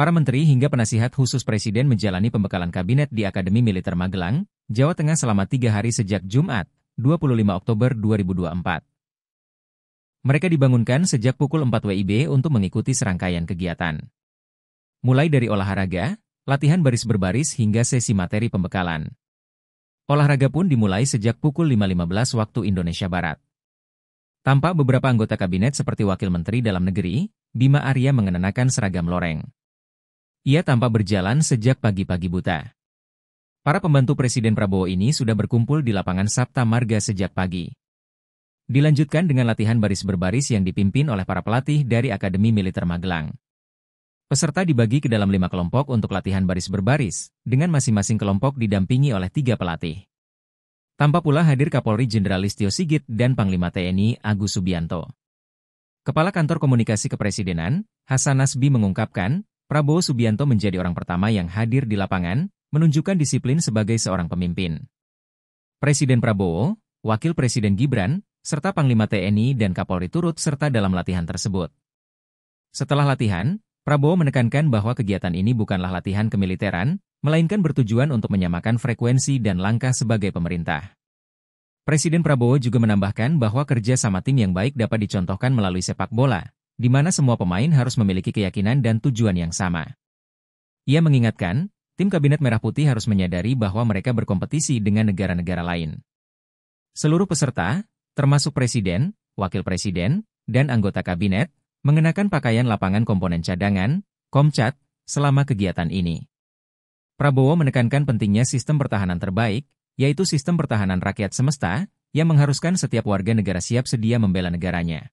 Para menteri hingga penasihat khusus Presiden menjalani pembekalan kabinet di Akademi Militer Magelang, Jawa Tengah selama tiga hari sejak Jumat, 25 Oktober 2024. Mereka dibangunkan sejak pukul 4 WIB untuk mengikuti serangkaian kegiatan. Mulai dari olahraga, latihan baris berbaris hingga sesi materi pembekalan. Olahraga pun dimulai sejak pukul 5.15 waktu Indonesia Barat. Tampak beberapa anggota kabinet seperti Wakil Menteri Dalam Negeri, Bima Arya mengenakan seragam loreng. Ia tampak berjalan sejak pagi-pagi buta. Para pembantu Presiden Prabowo ini sudah berkumpul di lapangan Sabta Marga sejak pagi. Dilanjutkan dengan latihan baris berbaris yang dipimpin oleh para pelatih dari Akademi Militer Magelang. Peserta dibagi ke dalam lima kelompok untuk latihan baris berbaris, dengan masing-masing kelompok didampingi oleh tiga pelatih. Tanpa pula hadir Kapolri Jenderal Listio Sigit dan Panglima TNI Agus Subianto. Kepala Kantor Komunikasi Kepresidenan, Hasan Nasbi mengungkapkan, Prabowo Subianto menjadi orang pertama yang hadir di lapangan, menunjukkan disiplin sebagai seorang pemimpin. Presiden Prabowo, Wakil Presiden Gibran, serta Panglima TNI dan Kapolri turut serta dalam latihan tersebut. Setelah latihan, Prabowo menekankan bahwa kegiatan ini bukanlah latihan kemiliteran, melainkan bertujuan untuk menyamakan frekuensi dan langkah sebagai pemerintah. Presiden Prabowo juga menambahkan bahwa kerja sama tim yang baik dapat dicontohkan melalui sepak bola, di mana semua pemain harus memiliki keyakinan dan tujuan yang sama. Ia mengingatkan, tim Kabinet Merah Putih harus menyadari bahwa mereka berkompetisi dengan negara-negara lain. Seluruh peserta, termasuk presiden, wakil presiden, dan anggota kabinet, mengenakan pakaian lapangan komponen cadangan, Komcat, selama kegiatan ini. Prabowo menekankan pentingnya sistem pertahanan terbaik, yaitu sistem pertahanan rakyat semesta, yang mengharuskan setiap warga negara siap sedia membela negaranya.